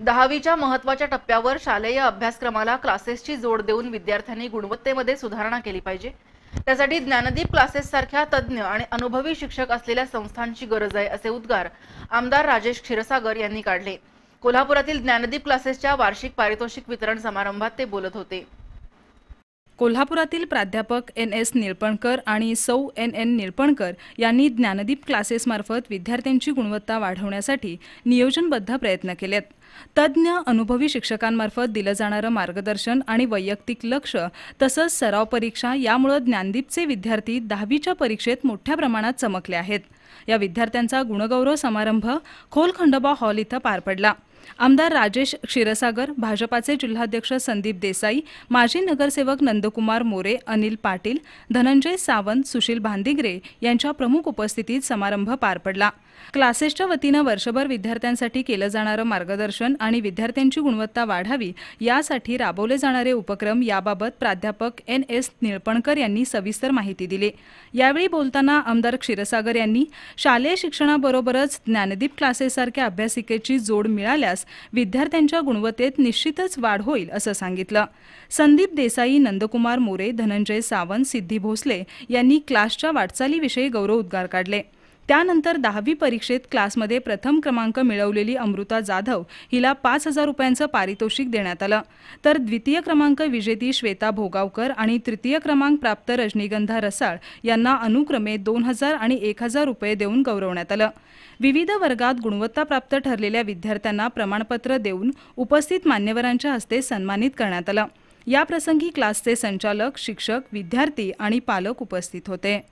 दहावीच्या महत्वाच्या टप्प्यावर शालेय अभ्यासक्रमाला क्लासेसची जोड देऊन विद्यार्थ्यांनी गुणवत्तेमध्ये सुधारणा केली पाहिजे त्यासाठी ज्ञानदीप क्लासेस सारख्या तज्ज्ञ आणि अनुभवी शिक्षक असलेल्या संस्थांची गरज आहे असे उद्गार आमदार राजेश क्षीरसागर यांनी काढले कोल्हापुरातील ज्ञानदीप क्लासेसच्या वार्षिक पारितोषिक वितरण समारंभात ते बोलत होते कोल्हापुरातील प्राध्यापक एन एस निळपणकर आणि सौ एन एन निळपणकर यांनी ज्ञानदीप क्लासेसमार्फत विद्यार्थ्यांची गुणवत्ता वाढवण्यासाठी नियोजनबद्ध प्रयत्न केलेत तज्ज्ञ अनुभवी शिक्षकांमार्फत दिलं जाणारं मार्गदर्शन आणि वैयक्तिक लक्ष तसंच सराव परीक्षा यामुळं ज्ञानदीपचे विद्यार्थी दहावीच्या परीक्षेत मोठ्या प्रमाणात चमकले आहेत या विद्यार्थ्यांचा गुणगौरव समारंभ खोल खंडोबा हॉल इथं पार पडला आमदार राजेश क्षीरसागर भाजपाचे जिल्हाध्यक्ष संदीप देसाई माजी नगरसेवक नंदकुमार मोरे अनिल पाटील धनंजय सावंत सुशील भांदिगरे यांच्या प्रमुख उपस्थितीत समारंभ पार पडला क्लासेसच्या वतीनं वर्षभर विद्यार्थ्यांसाठी केलं जाणारं मार्गदर्शन आणि विद्यार्थ्यांची गुणवत्ता वाढावी यासाठी राबवले जाणारे उपक्रम याबाबत प्राध्यापक एन एस निळपणकर यांनी सविस्तर माहिती दिली यावेळी बोलताना आमदार क्षीरसागर यांनी शालेय शिक्षणाबरोबरच ज्ञानदीप क्लासेससारख्या अभ्यासिकेची जोड मिळाल्यास विद्यार्थ्यांच्या गुणवत्तेत निश्चितच वाढ होईल असं सांगितलं संदीप देसाई नंदकुमार मोरे धनंजय सावंत सिद्धी भोसले यांनी क्लासच्या वाटचालीविषयी गौरव उद्गार काढले त्यानंतर दहावी परीक्षेत क्लासमध्ये प्रथम क्रमांक मिळवलेली अमृता जाधव हिला पाच हजार रुपयांचं पारितोषिक देण्यात आलं तर द्वितीय क्रमांक विजेती श्वेता भोगावकर आणि तृतीय क्रमांक प्राप्त रजनीगंधा रसाळ यांना अनुक्रमे दोन हजार आणि एक हजार रुपये देऊन गौरवण्यात आलं विविध वर्गात गुणवत्ताप्राप्त ठरलेल्या विद्यार्थ्यांना प्रमाणपत्र देऊन उपस्थित मान्यवरांच्या हस्ते सन्मानित करण्यात आलं याप्रसंगी क्लासचे संचालक शिक्षक विद्यार्थी आणि पालक उपस्थित होते